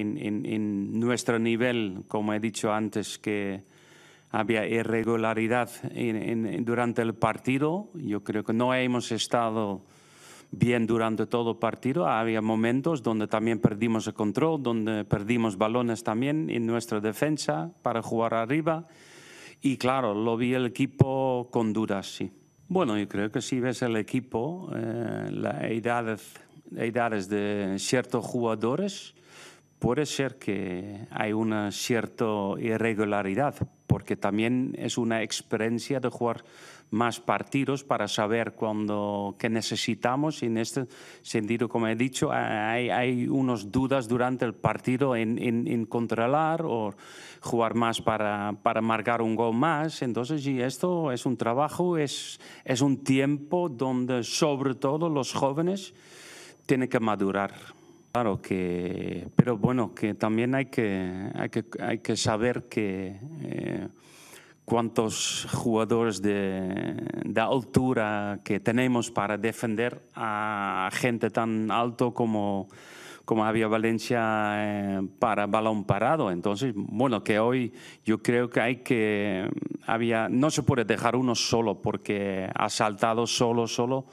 en, nuestro nivel, como he dicho antes, que había irregularidad durante el partido. Yo creo que no hemos estado bien durante todo el partido. Había momentos donde también perdimos el control, donde perdimos balones también en nuestra defensa para jugar arriba. Y claro, lo vi el equipo con dudas, sí. Bueno, yo creo que si ves el equipo, eh, las edades, edades de ciertos jugadores, puede ser que hay una cierta irregularidad, porque también es una experiencia de jugar más partidos para saber cuándo qué necesitamos. en este sentido, como he dicho, hay, unas dudas durante el partido en, controlar o jugar más para, marcar un gol más. Entonces, esto es un trabajo, es, es un tiempo donde sobre todo los jóvenes tienen que madurar Claro que, pero bueno, que también hay que, que, hay que saber que eh, cuántos jugadores de, altura que tenemos para defender a gente tan alto como, como había Valencia eh, para balón parado. Entonces, bueno, que hoy yo creo que hay que, había, no se puede dejar uno solo porque ha saltado solo, solo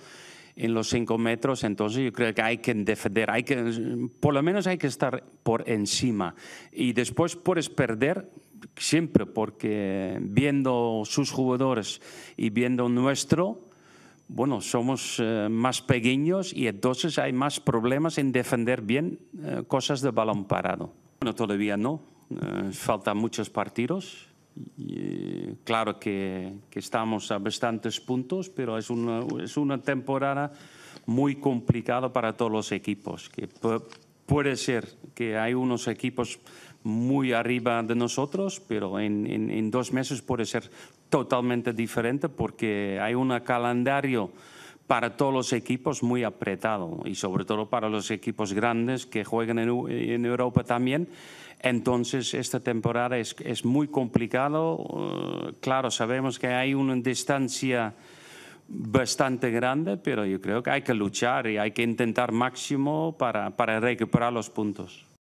en los cinco metros, entonces yo creo que hay que defender, hay que, por lo menos hay que estar por encima. Y después puedes perder siempre, porque viendo sus jugadores y viendo nuestro, bueno, somos eh, más pequeños y entonces hay más problemas en defender bien eh, cosas de balón parado. Bueno, todavía no, eh, faltan muchos partidos. Y claro que, estamos a bastantes puntos, pero es una, es una temporada muy complicada para todos los equipos. Que puede ser que hay unos equipos muy arriba de nosotros, pero en, en dos meses puede ser totalmente diferente porque hay un calendario para todos los equipos muy apretado y sobre todo para los equipos grandes que juegan en, Europa también. Entonces esta temporada es, muy complicado. Eh, claro, sabemos que hay una distancia bastante grande, pero yo creo que hay que luchar y hay que intentar máximo para recuperar los puntos.